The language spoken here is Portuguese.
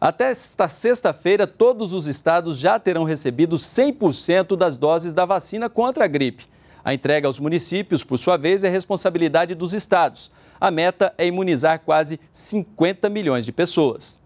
Até esta sexta-feira, todos os estados já terão recebido 100% das doses da vacina contra a gripe. A entrega aos municípios, por sua vez, é responsabilidade dos estados. A meta é imunizar quase 50 milhões de pessoas.